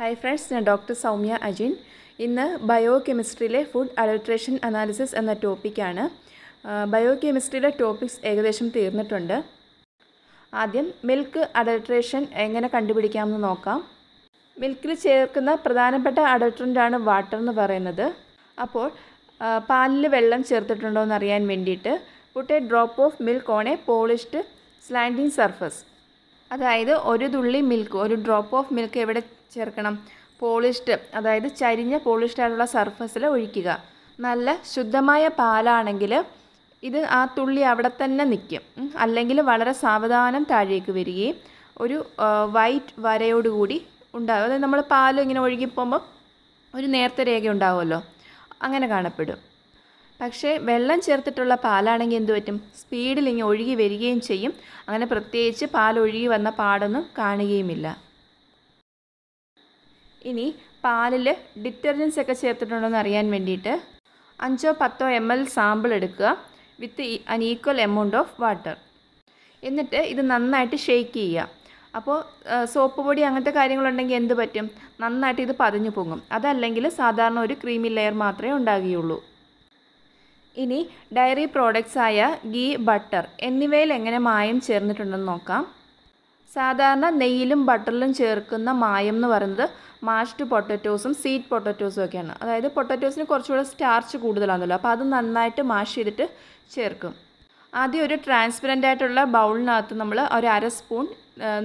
hi friends ഞാൻ doctor Soumya Ajin ഇന്ന് bio കെമിസ്ട്രിയിലെ ഫുഡ് അഡൾട്രേഷൻ അനാലിസിസ് എന്ന ടോപ്പിക്കാണ് ബയോ കെമിസ്ട്രിയിലെ ടോപ്പിക്സ് ഏകദേശം തീർന്നിട്ടുണ്ട് ആദ്യം മിൽക്ക് അഡൾട്രേഷൻ എങ്ങനെ കണ്ടുപിടിക്കാമെന്ന് നോക്കാം മിൽക്കിൽ ചേർക്കുന്ന പ്രധാനപ്പെട്ട അഡൽട്രൻ്റാണ് വാട്ടർ എന്ന് പറയുന്നത് അപ്പോൾ പാലിൽ വെള്ളം ചേർത്തിട്ടുണ്ടോ എന്ന് അറിയാൻ വേണ്ടിയിട്ട് put a drop of milk on a polished slanting surface അതായത് ഒരു തുള്ളി മിൽക്ക് ഒരു ഡ്രോപ്പ് ഓഫ് മിൽക്ക് എവിടെ ചേർക്കണം പോളിഷ്ഡ് അതായത് ചരിഞ്ഞ പോളിഷ്ഡ് ആയിട്ടുള്ള സർഫസിൽ ഒഴിക്കുക നല്ല ശുദ്ധമായ പാലാണെങ്കിൽ ഇത് ആ തുള്ളി അവിടെ തന്നെ നിൽക്കും അല്ലെങ്കിൽ വളരെ സാവധാനം താഴേക്ക് വരികയും ഒരു വൈറ്റ് വരയോടുകൂടി ഉണ്ടാകും അതായത് നമ്മൾ പാൽ ഇങ്ങനെ ഒഴുകിപ്പോകുമ്പോൾ ഒരു നേർത്ത രേഖ ഉണ്ടാവുമല്ലോ അങ്ങനെ കാണപ്പെടും പക്ഷേ വെള്ളം ചേർത്തിട്ടുള്ള പാലാണെങ്കിൽ എന്തു പറ്റും സ്പീഡിൽ ഇങ്ങനെ ഒഴുകി വരികയും ചെയ്യും അങ്ങനെ പ്രത്യേകിച്ച് പാൽ ഒഴുകി വന്ന പാടൊന്നും കാണുകയുമില്ല ഇനി പാലിൽ ഡിറ്റർജൻസ് ഒക്കെ ചേർത്തിട്ടുണ്ടോ എന്ന് അറിയാൻ വേണ്ടിയിട്ട് അഞ്ചോ പത്തോ എം എൽ സാമ്പിൾ എടുക്കുക വിത്ത് അൻ ഈക്വൽ എമൗണ്ട് ഓഫ് വാട്ടർ എന്നിട്ട് ഇത് നന്നായിട്ട് ഷെയ്ക്ക് ചെയ്യുക അപ്പോൾ സോപ്പ് പൊടി അങ്ങനത്തെ കാര്യങ്ങളുണ്ടെങ്കിൽ എന്ത് പറ്റും നന്നായിട്ട് ഇത് പതിഞ്ഞു പൊങ്ങും അതല്ലെങ്കിൽ സാധാരണ ഒരു ക്രീമി ലെയർ മാത്രമേ ഉണ്ടാകുകയുള്ളൂ ഇനി ഡയറി പ്രോഡക്റ്റ്സായ ഗീ ബട്ടർ എന്നിവയിൽ എങ്ങനെ മായം ചേർന്നിട്ടുണ്ടെന്ന് നോക്കാം സാധാരണ നെയ്യിലും ബട്ടറിലും ചേർക്കുന്ന മായം എന്ന് പറയുന്നത് മാഷ്ഡ് പൊട്ടറ്റോസും സീറ്റ് പൊട്ടറ്റോസും ഒക്കെയാണ് അതായത് പൊട്ടറ്റോസിന് കുറച്ചുകൂടെ സ്റ്റാർച്ച് കൂടുതലാണല്ലോ അപ്പോൾ അത് നന്നായിട്ട് മാഷ് ചെയ്തിട്ട് ചേർക്കും ആദ്യം ഒരു ട്രാൻസ്പെറൻ്റ് ആയിട്ടുള്ള ബൗളിനകത്ത് നമ്മൾ ഒരു അര സ്പൂൺ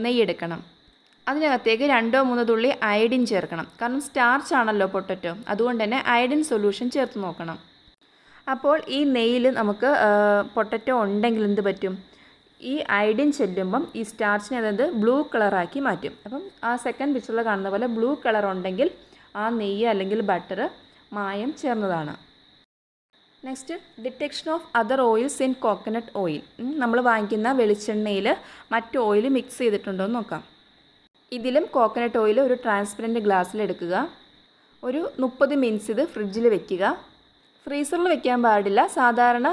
നെയ്യ് എടുക്കണം അതിനകത്തേക്ക് രണ്ടോ മൂന്നോ തുള്ളി അയഡിൻ ചേർക്കണം കാരണം സ്റ്റാർച്ച് ആണല്ലോ പൊട്ടറ്റോ അതുകൊണ്ട് തന്നെ അയഡിൻ സൊല്യൂഷൻ ചേർത്ത് നോക്കണം അപ്പോൾ ഈ നെയ്യിൽ നമുക്ക് പൊട്ടറ്റോ ഉണ്ടെങ്കിൽ എന്ത് പറ്റും ഈ അയഡിൻ ചെല്ലുമ്പം ഈ സ്റ്റാർച്ചിനെ അതായത് ബ്ലൂ കളറാക്കി മാറ്റും അപ്പം ആ സെക്കൻഡ് പിക്ചറിൽ കാണുന്ന പോലെ ബ്ലൂ കളർ ഉണ്ടെങ്കിൽ ആ നെയ്യ് അല്ലെങ്കിൽ ബട്ടർ മായം ചേർന്നതാണ് next detection of other oils in coconut oil നമ്മൾ വാങ്ങിക്കുന്ന വെളിച്ചെണ്ണയിൽ മറ്റ് ഓയിൽ മിക്സ് ചെയ്തിട്ടുണ്ടോ എന്ന് നോക്കാം ഇതിലും കോക്കനട്ട് ഓയിൽ ഒരു ട്രാൻസ്പെറൻറ്റ് ഗ്ലാസ്സിൽ എടുക്കുക ഒരു മുപ്പത് മിനിറ്റ്സ് ഇത് ഫ്രിഡ്ജിൽ വെക്കുക ഫ്രീസറിൽ വെക്കാൻ പാടില്ല സാധാരണ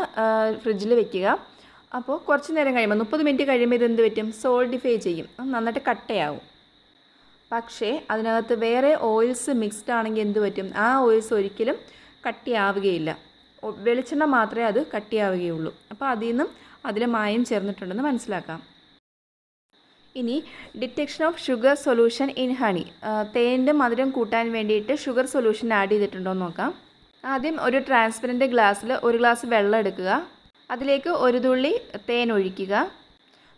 ഫ്രിഡ്ജിൽ വെക്കുക അപ്പോൾ കുറച്ച് നേരം കഴിയുമ്പോൾ മുപ്പത് മിനിറ്റ് കഴിയുമ്പോൾ ഇത് എന്ത് പറ്റും സോൾഡിഫൈ ചെയ്യും നന്നായിട്ട് കട്ടയാവും പക്ഷേ അതിനകത്ത് വേറെ ഓയിൽസ് മിക്സ്ഡ് ആണെങ്കിൽ എന്ത് പറ്റും ആ ഓയിൽസ് ഒരിക്കലും കട്ടിയാവുകയില്ല വെളിച്ചെണ്ണ മാത്രമേ അത് കട്ടിയാവുകയുള്ളൂ അപ്പോൾ അതിൽ നിന്നും അതിൽ മായം ചേർന്നിട്ടുണ്ടെന്ന് മനസ്സിലാക്കാം ഇനി detection of sugar solution in honey തേൻ്റെ മധുരം കൂട്ടാൻ വേണ്ടിയിട്ട് ഷുഗർ സൊല്യൂഷൻ ആഡ് ചെയ്തിട്ടുണ്ടോയെന്ന് എന്ന് നോക്കാം ആദ്യം ഒരു ട്രാൻസ്പെറൻറ്റ് ഗ്ലാസ്സിൽ ഒരു ഗ്ലാസ് വെള്ളം എടുക്കുക അതിലേക്ക് ഒരു തുള്ളി തേൻ ഒഴിക്കുക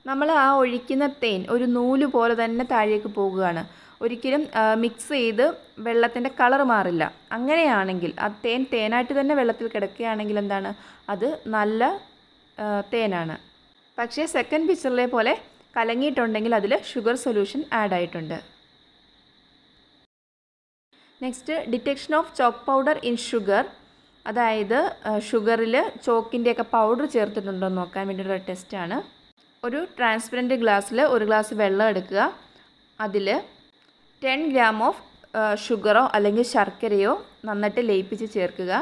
നമ്മൾ ആ ഒഴിക്കുന്ന തേൻ ഒരു നൂല് പോലെ തന്നെ താഴേക്ക് പോകുകയാണ് ഒരിക്കലും മിക്സ് ചെയ്ത് വെള്ളത്തിൻ്റെ കളർ മാറില്ല അങ്ങനെയാണെങ്കിൽ ആ തേൻ തേനായിട്ട് തന്നെ വെള്ളത്തിൽ കിടക്കുകയാണെങ്കിൽ എന്താണ് അത് നല്ല തേനാണ് പക്ഷേ സെക്കൻഡ് പിക്ചറിലെ പോലെ കലങ്ങിയിട്ടുണ്ടെങ്കിൽ അതിൽ ഷുഗർ സൊല്യൂഷൻ ആഡ് ആയിട്ടുണ്ട് next detection of chalk powder in sugar അതായത് ഷുഗറിൽ ചോക്കിൻ്റെയൊക്കെ പൗഡർ ചേർത്തിട്ടുണ്ടോ എന്ന് നോക്കാൻ വേണ്ടിയിട്ടുള്ള ടെസ്റ്റാണ് ഒരു ട്രാൻസ്പെറൻറ്റ് ഗ്ലാസ്സിൽ ഒരു ഗ്ലാസ് വെള്ളം എടുക്കുക അതിൽ ടെൻ ഗ്രാം ഓഫ് ഷുഗറോ അല്ലെങ്കിൽ ശർക്കരയോ നന്നായിട്ട് ലയിപ്പിച്ച് ചേർക്കുക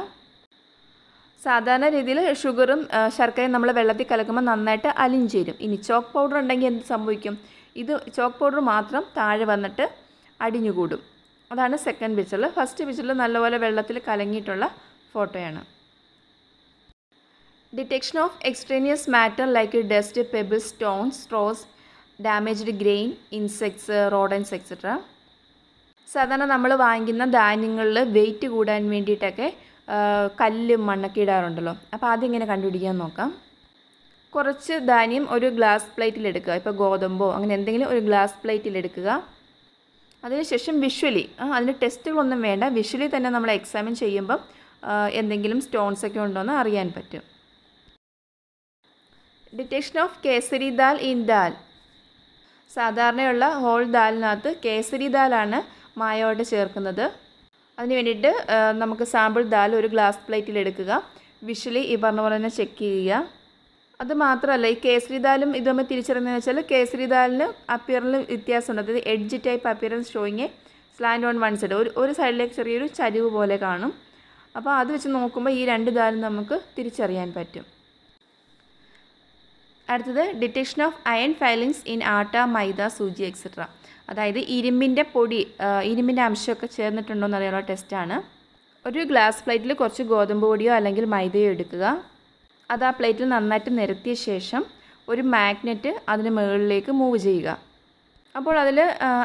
സാധാരണ രീതിയിൽ ഷുഗറും ശർക്കരയും നമ്മൾ വെള്ളത്തിൽ കലക്കുമ്പോൾ നന്നായിട്ട് അലിഞ്ഞു ചേരും ഇനി ചോക്ക് പൗഡർ ഉണ്ടെങ്കിൽ എന്ത് സംഭവിക്കും ഇത് ചോക്ക് പൗഡർ മാത്രം താഴെ വന്നിട്ട് അടിഞ്ഞുകൂടും അതാണ് സെക്കൻഡ് പിച്ചറിൽ ഫസ്റ്റ് പിച്ചറിൽ നല്ലപോലെ വെള്ളത്തിൽ കലങ്ങിയിട്ടുള്ള ഫോട്ടോയാണ് detection of extraneous matter like dust pebble stones straws damaged grain insects rodents etcetera സാധാരണ നമ്മൾ വാങ്ങിക്കുന്ന ധാന്യങ്ങളിൽ വെയിറ്റ് കൂടാൻ വേണ്ടിയിട്ടൊക്കെ കല്ല് മണ്ണൊക്കെ ഇടാറുണ്ടല്ലോ അപ്പോൾ അതിങ്ങനെ കണ്ടുപിടിക്കാൻ നോക്കാം കുറച്ച് ധാന്യം ഒരു ഗ്ലാസ് പ്ലേറ്റിൽ എടുക്കുക ഇപ്പോൾ ഗോതമ്പോ അങ്ങനെ എന്തെങ്കിലും ഒരു ഗ്ലാസ് പ്ലേറ്റിൽ എടുക്കുക അതിനുശേഷം വിഷ്വലി അതിൻ്റെ ടെസ്റ്റുകളൊന്നും വേണ്ട വിഷ്വലി തന്നെ നമ്മൾ എക്സാമിൻ ചെയ്യുമ്പം എന്തെങ്കിലും സ്റ്റോൺസ് ഒക്കെ ഉണ്ടോ എന്ന് അറിയാൻ പറ്റും detection of kesari dal in dal സാധാരണയുള്ള ഹോൾ ദാലിനകത്ത് കേസരി ദാലാണ് മായോട്ട് ചേർക്കുന്നത് അതിന് വേണ്ടിയിട്ട് നമുക്ക് സാമ്പിൾ ദാൽ ഒരു ഗ്ലാസ് പ്ലേറ്റിൽ എടുക്കുക വിഷ്വലി ഈ പറഞ്ഞ പോലെ തന്നെ ചെക്ക് ചെയ്യുക അത് മാത്രമല്ല ഈ കേസരി ദാലും ഇത് തമ്മിൽ തിരിച്ചറിയുന്നതെന്ന് വെച്ചാൽ കേസരി ദാലിന് അപ്പിയറിന് വ്യത്യാസമുണ്ട് അതായത് edge type appearance showing slant on one side ഒരു ഒരു സൈഡിലേക്ക് ചെറിയൊരു ചരിവ് പോലെ കാണും അപ്പോൾ അത് വെച്ച് നോക്കുമ്പോൾ ഈ രണ്ട് ദ്വാരം നമുക്ക് തിരിച്ചറിയാൻ പറ്റും അടുത്തത് detection of iron filings in atta maida suji etcetera അതായത് ഇരുമ്പിൻ്റെ പൊടി ഇരുമ്പിൻ്റെ അംശമൊക്കെ ചേർന്നിട്ടുണ്ടോ എന്നറിയാനുള്ള ടെസ്റ്റാണ് ഒരു ഗ്ലാസ് പ്ലേറ്റിൽ കുറച്ച് ഗോതമ്പ് പൊടിയോ അല്ലെങ്കിൽ മൈദയോ എടുക്കുക അത് ആ പ്ലേറ്റിൽ നന്നായിട്ട് നിരത്തിയ ശേഷം ഒരു മാഗ്നറ്റ് അതിന് മുകളിലേക്ക് മൂവ് ചെയ്യുക അപ്പോൾ അതിൽ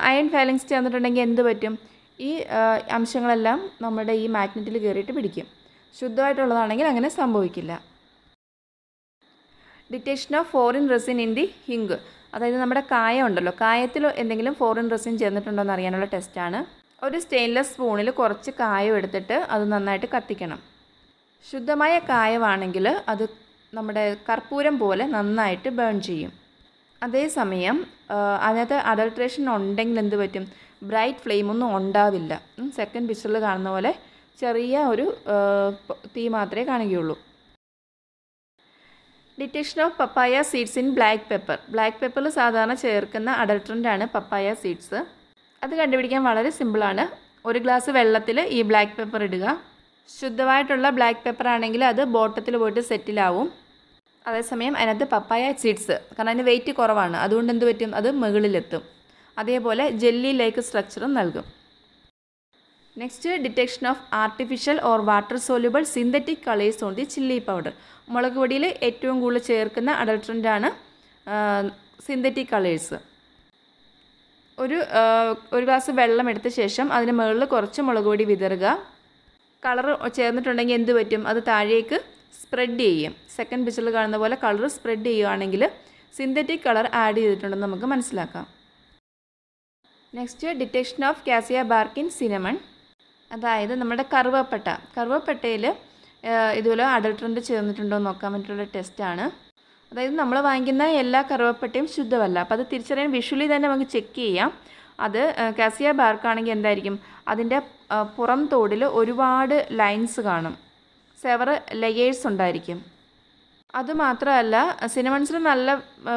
അയൺ ഫൈലിങ്സ് ചേർന്നിട്ടുണ്ടെങ്കിൽ എന്ത് പറ്റും ഈ അംശങ്ങളെല്ലാം നമ്മുടെ ഈ മാഗ്നറ്റിൽ കയറിയിട്ട് പിടിക്കും ശുദ്ധമായിട്ടുള്ളതാണെങ്കിൽ അങ്ങനെ സംഭവിക്കില്ല detection of foreign resin in the hing അതായത് നമ്മുടെ കായ ഉണ്ടല്ലോ കായത്തിൽ എന്തെങ്കിലും ഫോറിൻ റെസിൻ ചേർന്നിട്ടുണ്ടോ എന്ന് അറിയാനുള്ള ടെസ്റ്റാണ് ഒരു സ്റ്റെയിൻലെസ് സ്പൂണിൽ കുറച്ച് കായം എടുത്തിട്ട് അത് നന്നായിട്ട് കത്തിക്കണം ശുദ്ധമായ കായമാണെങ്കിൽ അത് നമ്മുടെ കർപ്പൂരം പോലെ നന്നായിട്ട് ബേൺ ചെയ്യും അതേസമയം അതിനകത്ത് അഡൾട്രേഷൻ ഉണ്ടെങ്കിൽ എന്ത് പറ്റും ബ്രൈറ്റ് ഫ്ലെയിമൊന്നും ഉണ്ടാവില്ല സെക്കൻഡ് പിക്ചറിൽ കാണുന്ന പോലെ ചെറിയ ഒരു തീ മാത്രമേ കാണുകയുള്ളൂ detection of papaya seeds in black pepper black പെപ്പറിൽ സാധാരണ ചേർക്കുന്ന അഡൾട്രൻ്റാണ് പപ്പായ സീഡ്സ് അത് കണ്ടുപിടിക്കാൻ വളരെ സിമ്പിളാണ് ഒരു ഗ്ലാസ് വെള്ളത്തിൽ ഈ ബ്ലാക്ക് പെപ്പർ ഇടുക ശുദ്ധമായിട്ടുള്ള ബ്ലാക്ക് പെപ്പർ ആണെങ്കിൽ അത് ബോട്ടത്തിൽ പോയിട്ട് സെറ്റിലാവും അതേസമയം അതിനകത്ത് പപ്പായ സീഡ്സ് കാരണം അതിന് വെയിറ്റ് കുറവാണ് അതുകൊണ്ട് എന്ത് പറ്റും അത് മുകളിലെത്തും അതേപോലെ ജെല്ലി ലൈക്ക് സ്ട്രക്ചറും നൽകും next detection of artificial or water soluble synthetic colours on the chilli powder മുളക് പൊടിയിൽ ഏറ്റവും കൂടുതൽ ചേർക്കുന്ന അഡൾട്രൻ്റാണ് സിന്തറ്റിക് കളേഴ്സ് ഒരു ഒരു ഗ്ലാസ് വെള്ളം എടുത്ത ശേഷം അതിന് മുകളിൽ കുറച്ച് മുളക് പൊടി വിതറുക കളർ ചേർന്നിട്ടുണ്ടെങ്കിൽ എന്ത് പറ്റും അത് താഴേക്ക് സ്പ്രെഡ് ചെയ്യും സെക്കൻഡ് പിക്ചറിൽ കാണുന്ന പോലെ കളർ സ്പ്രെഡ് ചെയ്യുകയാണെങ്കിൽ സിന്തറ്റിക് കളർ ആഡ് ചെയ്തിട്ടുണ്ടെന്ന് നമുക്ക് മനസ്സിലാക്കാം next detection of cassia bark in cinnamon അതായത് നമ്മുടെ കറുവപ്പട്ട കറുവപ്പട്ടയിൽ ഇതുപോലെ അഡൾട്രൻ്റ് ചേർന്നിട്ടുണ്ടോ എന്ന് നോക്കാൻ വേണ്ടിയിട്ടുള്ള ടെസ്റ്റാണ് അതായത് നമ്മൾ വാങ്ങിക്കുന്ന എല്ലാ കറുവപ്പട്ടയും ശുദ്ധമല്ല അപ്പോൾ അത് തിരിച്ചറിയാൻ വിഷ്വലി തന്നെ നമുക്ക് ചെക്ക് ചെയ്യാം അത് കാസിയ ബാർക്കാണെങ്കിൽ എന്തായിരിക്കും അതിൻ്റെ പുറം തോടിൽ ഒരുപാട് ലൈൻസ് കാണും സെവർ ലെയേഴ്സ് ഉണ്ടായിരിക്കും അതുമാത്രമല്ല സിനമൺസിൽ നല്ല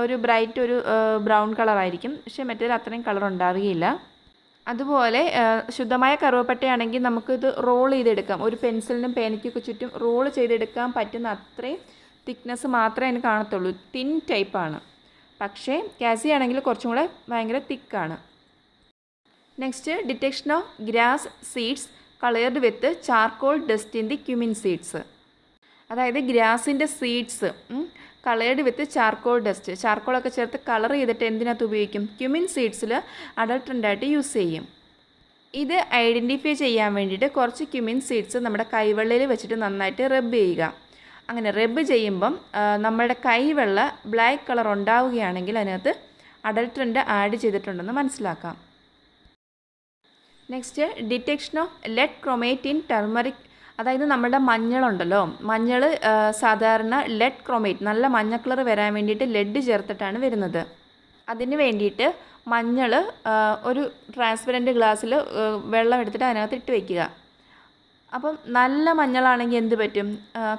ഒരു ബ്രൈറ്റ് ഒരു ബ്രൗൺ കളറായിരിക്കും പക്ഷേ മറ്റേതിൽ അത്രയും കളർ ഉണ്ടാവുകയില്ല അതുപോലെ ശുദ്ധമായ കറുവപ്പട്ടയാണെങ്കിൽ നമുക്കിത് റോൾ ചെയ്തെടുക്കാം ഒരു പെൻസിലിനും പേനയ്ക്കൊക്കെ ചുറ്റും റോൾ ചെയ്തെടുക്കാൻ പറ്റുന്ന അത്രയും തിക്നെസ് മാത്രമേ അതിന് കാണത്തുള്ളൂ തിൻ ടൈപ്പാണ് പക്ഷേ കാസി ആണെങ്കിൽ കുറച്ചും കൂടെ ഭയങ്കര തിക്കാണ് next detection of grass seeds coloured with charcoal dust in the cumin seeds അതായത് ഗ്രാസിൻ്റെ seeds coloured with charcoal dust ചാർക്കോളൊക്കെ ചേർത്ത് കളർ ചെയ്തിട്ട് എന്തിനകത്ത് ഉപയോഗിക്കും ക്യുമിൻ സീഡ്സിൽ അഡൾട്ടൻ്റായിട്ട് യൂസ് ചെയ്യും ഇത് ഐഡൻറ്റിഫൈ ചെയ്യാൻ വേണ്ടിയിട്ട് കുറച്ച് ക്യുമിൻ സീഡ്സ് നമ്മുടെ കൈവെള്ളയിൽ വെച്ചിട്ട് നന്നായിട്ട് റബ്ബ് ചെയ്യുക അങ്ങനെ റബ്ബ് ചെയ്യുമ്പം നമ്മുടെ കൈവെള്ള ബ്ലാക്ക് കളർ ഉണ്ടാവുകയാണെങ്കിൽ അതിനകത്ത് അഡൾട്ടൻ്റ് ആഡ് ചെയ്തിട്ടുണ്ടെന്ന് മനസ്സിലാക്കാം next detection of lead chromate in turmeric അതായത് നമ്മുടെ മഞ്ഞളുണ്ടല്ലോ മഞ്ഞൾ സാധാരണ ലെഡ് ക്രോമേറ്റ് നല്ല മഞ്ഞ കളർ വരാൻ വേണ്ടിയിട്ട് ലെഡ് ചേർത്തിട്ടാണ് വരുന്നത് അതിന് വേണ്ടിയിട്ട് മഞ്ഞൾ ഒരു ട്രാൻസ്പെറൻറ്റ് ഗ്ലാസ്സിൽ വെള്ളം എടുത്തിട്ട് അതിനകത്ത് ഇട്ട് വയ്ക്കുക അപ്പം നല്ല മഞ്ഞളാണെങ്കിൽ എന്ത് പറ്റും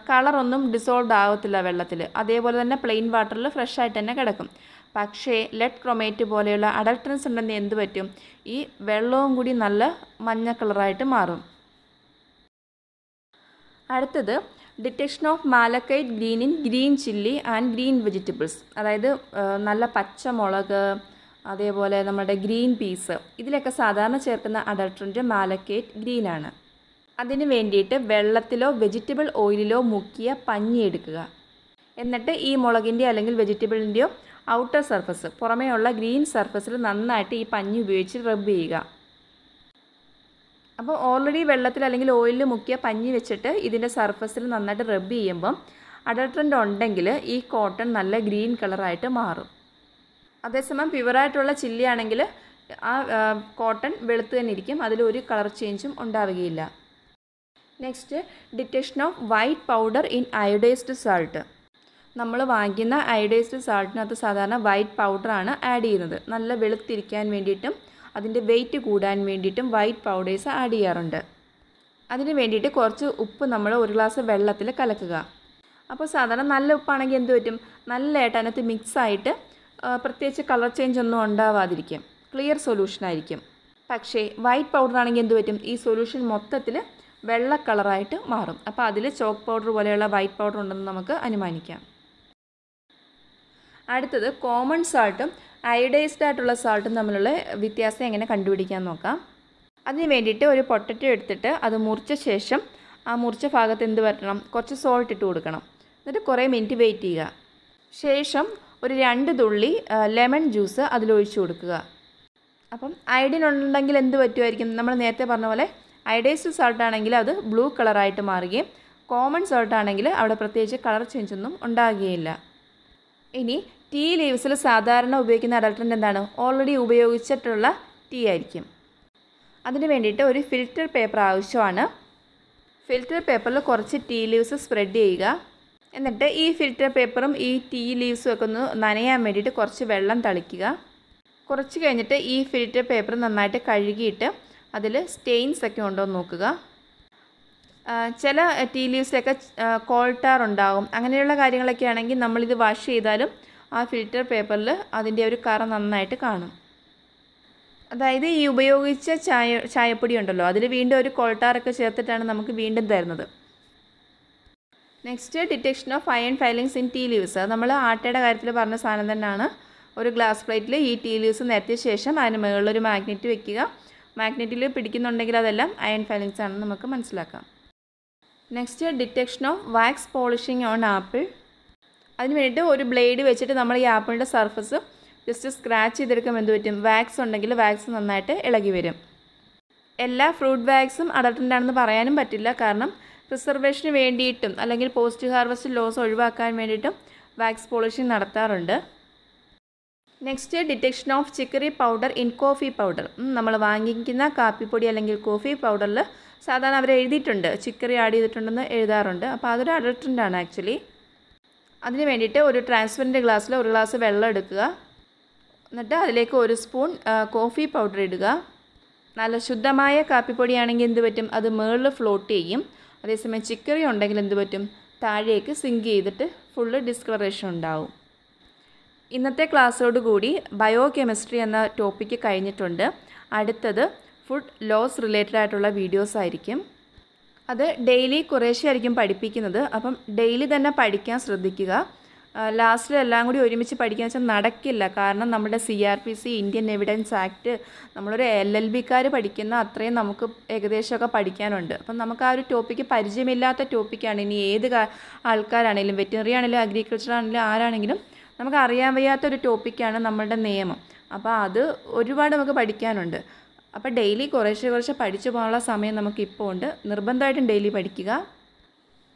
കളറൊന്നും ഡിസോൾവ് ആകത്തില്ല വെള്ളത്തിൽ അതേപോലെ തന്നെ പ്ലെയിൻ വാട്ടറിൽ ഫ്രഷ് ആയിട്ട് തന്നെ കിടക്കും പക്ഷേ ലെഡ് ക്രൊമേറ്റ് പോലെയുള്ള അഡൽട്ടൻസ് ഉണ്ടെങ്കിൽ എന്ത് പറ്റും ഈ വെള്ളവും കൂടി നല്ല മഞ്ഞ കളറായിട്ട് മാറും അടുത്തത് detection of malachite green in green chilli and green vegetables അതായത് നല്ല പച്ചമുളക് അതേപോലെ നമ്മുടെ ഗ്രീൻ പീസ് ഇതിലൊക്കെ സാധാരണ ചേർക്കുന്ന അഡൾട്രൻ്റ് മാലക്കേറ്റ് ഗ്രീനാണ് അതിന് വേണ്ടിയിട്ട് വെള്ളത്തിലോ വെജിറ്റബിൾ ഓയിലിലോ മുക്കിയ പഞ്ഞി എടുക്കുക എന്നിട്ട് ഈ മുളകിൻ്റെ അല്ലെങ്കിൽ വെജിറ്റബിളിൻ്റെയോ ഔട്ടർ സർഫസ് പുറമേയുള്ള ഗ്രീൻ സർഫസിൽ നന്നായിട്ട് ഈ പഞ്ഞി ഉപയോഗിച്ച് റബ്ബ് ചെയ്യുക അപ്പോൾ ഓൾറെഡി വെള്ളത്തിൽ അല്ലെങ്കിൽ ഓയിലിൽ മുക്കിയ പഞ്ഞി വെച്ചിട്ട് ഇതിൻ്റെ സർഫസിൽ നന്നായിട്ട് റബ്ബ് ചെയ്യുമ്പം അഡൽട്രൻ്റ് ഉണ്ടെങ്കിൽ ഈ കോട്ടൺ നല്ല ഗ്രീൻ കളറായിട്ട് മാറും അതേസമയം പ്യുവറായിട്ടുള്ള ചില്ലിയാണെങ്കിൽ ആ കോട്ടൺ വെളുത്ത് തന്നെ ഇരിക്കും അതിലൊരു കളർ ചേഞ്ചും ഉണ്ടാവുകയില്ല next detection of white powder in iodised salt നമ്മൾ വാങ്ങിക്കുന്ന അയോഡൈസ്ഡ് സാൾട്ടിനകത്ത് സാധാരണ വൈറ്റ് പൗഡറാണ് ആഡ് ചെയ്യുന്നത് നല്ല വെളുത്തിരിക്കാൻ വേണ്ടിയിട്ടും അതിൻ്റെ വെയിറ്റ് കൂടാൻ വേണ്ടിയിട്ടും വൈറ്റ് പൗഡേഴ്സ് ആഡ് ചെയ്യാറുണ്ട് അതിന് വേണ്ടിയിട്ട് കുറച്ച് ഉപ്പ് നമ്മൾ ഒരു ഗ്ലാസ് വെള്ളത്തിൽ കലക്കുക അപ്പോൾ സാധാരണ നല്ല ഉപ്പാണെങ്കിൽ എന്ത് പറ്റും നല്ലതായിട്ട് അതിനകത്ത് മിക്സായിട്ട് പ്രത്യേകിച്ച് കളർ ചേഞ്ച് ഒന്നും ഉണ്ടാവാതിരിക്കും ക്ലിയർ സൊല്യൂഷൻ ആയിരിക്കും പക്ഷേ വൈറ്റ് പൗഡർ ആണെങ്കിൽ എന്ത് പറ്റും ഈ സൊല്യൂഷൻ മൊത്തത്തിൽ വെള്ള കളറായിട്ട് മാറും അപ്പോൾ അതിൽ ചോക്ക് പൗഡർ പോലെയുള്ള വൈറ്റ് പൗഡർ ഉണ്ടെന്ന് നമുക്ക് അനുമാനിക്കാം അടുത്തത് കോമൺ സാൾട്ടും അയോഡൈസ്ഡ് ആയിട്ടുള്ള സോൾട്ടും തമ്മിലുള്ള വ്യത്യാസം എങ്ങനെ കണ്ടുപിടിക്കാൻ നോക്കാം അതിന് വേണ്ടിയിട്ട് ഒരു പൊട്ടറ്റോ എടുത്തിട്ട് അത് മുറിച്ച ശേഷം ആ മുറിച്ച ഭാഗത്ത് എന്ത് വരണം കുറച്ച് സോൾട്ട് ഇട്ട് കൊടുക്കണം എന്നിട്ട് കുറേ മിനിറ്റ് വെയിറ്റ് ചെയ്യുക ശേഷം ഒരു രണ്ട് തുള്ളി ലെമൺ ജ്യൂസ് അതിലൊഴിച്ച് കൊടുക്കുക അപ്പം അയഡിൻ ഉണ്ടെങ്കിൽ എന്ത് പറ്റുമായിരിക്കും നമ്മൾ നേരത്തെ പറഞ്ഞ പോലെ അയഡൈസ്ഡ് സോൾട്ട് ആണെങ്കിൽ അത് ബ്ലൂ കളറായിട്ട് മാറുകയും കോമൺ സോൾട്ട് ആണെങ്കിൽ അവിടെ പ്രത്യേകിച്ച് കളർ ചേഞ്ചൊന്നും ഉണ്ടാകുകയില്ല ഇനി ടീ ലീവ്സിൽ സാധാരണ ഉപയോഗിക്കുന്ന അഡൾട്ടൻ്റ് എന്താണ് ഓൾറെഡി ഉപയോഗിച്ചിട്ടുള്ള ടീ ആയിരിക്കും അതിന് വേണ്ടിയിട്ട് ഒരു ഫിൽറ്റർ പേപ്പർ ആവശ്യമാണ് ഫിൽറ്റർ പേപ്പറിൽ കുറച്ച് ടീ ലീവ്സ് സ്പ്രെഡ് ചെയ്യുക എന്നിട്ട് ഈ ഫിൽറ്റർ പേപ്പറും ഈ ടീ ലീവ്സും ഒക്കെ ഒന്ന് നനയാൻ വേണ്ടിയിട്ട് കുറച്ച് വെള്ളം തളിക്കുക കുറച്ച് കഴിഞ്ഞിട്ട് ഈ ഫിൽറ്റർ പേപ്പർ നന്നായിട്ട് കഴുകിയിട്ട് അതിൽ സ്റ്റെയിൻസ് ഒക്കെ ഉണ്ടോ എന്ന് നോക്കുക ചില ടീ ലീവ്സിലൊക്കെ കോൾട്ടാർ ഉണ്ടാകും അങ്ങനെയുള്ള കാര്യങ്ങളൊക്കെ ആണെങ്കിൽ നമ്മളിത് വാഷ് ചെയ്താലും ആ ഫിൽറ്റർ പേപ്പറിൽ അതിൻ്റെ ഒരു കറ നന്നായിട്ട് കാണും അതായത് ഈ ഉപയോഗിച്ച ചായ ചായപ്പൊടി ഉണ്ടല്ലോ അതിൽ വീണ്ടും ഒരു കോൾട്ടാറൊക്കെ ചേർത്തിട്ടാണ് നമുക്ക് വീണ്ടും തരുന്നത് next detection of iron filings in tea leaves നമ്മൾ ആട്ടയുടെ കാര്യത്തിൽ പറഞ്ഞ സാധനം തന്നെയാണ് ഒരു ഗ്ലാസ് പ്ലേറ്റിൽ ഈ ടീ ലീവ്സ് നിരത്തിയ ശേഷം അതിന് മുകളിലൊരു മാഗ്നറ്റ് വെക്കുക മാഗ്നറ്റിൽ പിടിക്കുന്നുണ്ടെങ്കിൽ അതെല്ലാം അയൺ ഫൈലിങ്സ് ആണെന്ന് നമുക്ക് മനസ്സിലാക്കാം next detection of wax polishing on apple അതിന് വേണ്ടിയിട്ട് ഒരു ബ്ലേഡ് വെച്ചിട്ട് നമ്മൾ ഈ ആപ്പിളിൻ്റെ സർഫസ് ജസ്റ്റ് സ്ക്രാച്ച് ചെയ്തെടുക്കാൻ എന്ത് പറ്റും വാക്സ് ഉണ്ടെങ്കിൽ വാക്സ് നന്നായിട്ട് ഇളകി വരും എല്ലാ ഫ്രൂട്ട് വാക്സും അഡൾട്ടൻ്റ് ആണെന്ന് പറയാനും പറ്റില്ല കാരണം പ്രിസർവേഷന് വേണ്ടിയിട്ടും അല്ലെങ്കിൽ പോസ്റ്റ് ഹാർവസ്റ്റ് ലോസ് ഒഴിവാക്കാൻ വേണ്ടിയിട്ടും വാക്സ് പോളിഷിംഗ് നടത്താറുണ്ട് next detection of chicory powder in coffee powder നമ്മൾ വാങ്ങിക്കുന്ന കാപ്പിപ്പൊടി അല്ലെങ്കിൽ കോഫി പൗഡറിൽ സാധാരണ അവർ എഴുതിയിട്ടുണ്ട് ചിക്കറി ആഡ് ചെയ്തിട്ടുണ്ടെന്ന് എഴുതാറുണ്ട് അപ്പോൾ അതൊരു അഡൾട്ടൻ്റ് ആണ് ആക്ച്വലി അതിന് വേണ്ടിയിട്ട് ഒരു ട്രാൻസ്പെറൻറ്റ് ഗ്ലാസ്സിൽ ഒരു ഗ്ലാസ് വെള്ളം എടുക്കുക എന്നിട്ട് അതിലേക്ക് ഒരു സ്പൂൺ കോഫി പൗഡർ ഇടുക നല്ല ശുദ്ധമായ കാപ്പിപ്പൊടിയാണെങ്കിൽ എന്ത് പറ്റും അത് മേളിൽ ഫ്ലോട്ട് ചെയ്യും അതേസമയം ചിക്കറി ഉണ്ടെങ്കിൽ എന്ത് പറ്റും താഴേക്ക് സിങ്ക് ചെയ്തിട്ട് ഫുള്ള് ഡിസ്കളറേഷൻ ഉണ്ടാവും ഇന്നത്തെ ക്ലാസ്സോടുകൂടി ബയോ കെമിസ്ട്രി എന്ന ടോപ്പിക്ക് കഴിഞ്ഞിട്ടുണ്ട് അടുത്തത് ഫുഡ് ലോസ് റിലേറ്റഡ് ആയിട്ടുള്ള വീഡിയോസ് ആയിരിക്കും അത് ഡെയിലി കുറേശ്ശെ ആയിരിക്കും പഠിപ്പിക്കുന്നത് അപ്പം ഡെയിലി തന്നെ പഠിക്കാൻ ശ്രദ്ധിക്കുക ലാസ്റ്റിൽ എല്ലാം കൂടി ഒരുമിച്ച് പഠിക്കുക വെച്ചാൽ നടക്കില്ല കാരണം നമ്മുടെ C R P C Indian Evidence Act നമ്മളൊരു എൽ എൽ ബിക്കാർ പഠിക്കുന്ന അത്രയും നമുക്ക് ഏകദേശമൊക്കെ പഠിക്കാനുണ്ട് അപ്പം നമുക്ക് ആ ഒരു ടോപ്പിക്ക് പരിചയമില്ലാത്ത ടോപ്പിക്കാണ് ഇനി ഏത് ആൾക്കാരാണെങ്കിലും വെറ്റിനറി ആണെങ്കിലും അഗ്രികൾച്ചർ ആണെങ്കിലും ആരാണെങ്കിലും നമുക്ക് അറിയാൻ വയ്യാത്ത ഒരു ടോപ്പിക്കാണ് നമ്മളുടെ നിയമം അപ്പോൾ അത് ഒരുപാട് നമുക്ക് പഠിക്കാനുണ്ട് അപ്പോൾ ഡെയിലി കുറേശ്ശെ കുറേശ്ശെ പഠിച്ചു പോകാനുള്ള സമയം നമുക്കിപ്പോൾ ഉണ്ട് നിർബന്ധമായിട്ടും ഡെയിലി പഠിക്കുക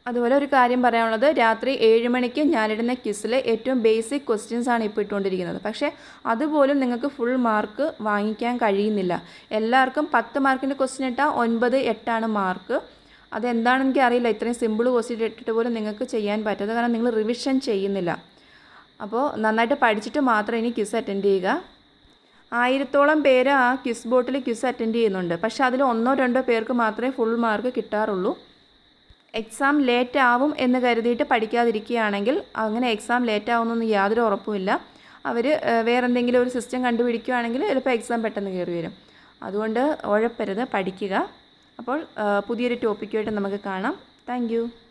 അതുപോലെ ഒരു കാര്യം പറയാനുള്ളത് രാത്രി ഏഴ് മണിക്ക് ഞാനിടുന്ന ക്വിസിലെ ഏറ്റവും ബേസിക് ക്വസ്റ്റ്യൻസ് ആണ് ഇപ്പോൾ ഇട്ടുകൊണ്ടിരിക്കുന്നത് പക്ഷേ അതുപോലും നിങ്ങൾക്ക് ഫുൾ മാർക്ക് വാങ്ങിക്കാൻ കഴിയുന്നില്ല എല്ലാവർക്കും പത്ത് മാർക്കിൻ്റെ ക്വസ്റ്റ്യൻ ഇട്ടാൽ ഒൻപത് എട്ടാണ് മാർക്ക് അതെന്താണെന്ന് അറിയില്ല ഇത്രയും സിമ്പിൾ ക്വസ്റ്റ്യൻ ഇട്ടിട്ട് പോലും നിങ്ങൾക്ക് ചെയ്യാൻ പറ്റാത്ത കാരണം നിങ്ങൾ റിവിഷൻ ചെയ്യുന്നില്ല അപ്പോൾ നന്നായിട്ട് പഠിച്ചിട്ട് മാത്രം ഇനി ക്വിസ് അറ്റൻഡ് ചെയ്യുക ആയിരത്തോളം പേര് ആ ക്വിസ് ബോട്ടിൽ ക്വിസ് അറ്റൻഡ് ചെയ്യുന്നുണ്ട് പക്ഷേ അതിൽ ഒന്നോ രണ്ടോ പേർക്ക് മാത്രമേ ഫുൾ മാർക്ക് കിട്ടാറുള്ളൂ എക്സാം ലേറ്റ് ആവും എന്ന് കരുതിയിട്ട് പഠിക്കാതിരിക്കുകയാണെങ്കിൽ അങ്ങനെ എക്സാം ലേറ്റ് ആവുന്നൊന്നും യാതൊരു ഉറപ്പുമില്ല അവർ വേറെ എന്തെങ്കിലും ഒരു സിസ്റ്റം കണ്ടുപിടിക്കുകയാണെങ്കിൽ ചിലപ്പോൾ എക്സാം പെട്ടെന്ന് കയറി വരും അതുകൊണ്ട് ഉഴപ്പരുത് പഠിക്കുക അപ്പോൾ പുതിയൊരു ടോപ്പിക്കുമായിട്ട് നമുക്ക് കാണാം താങ്ക്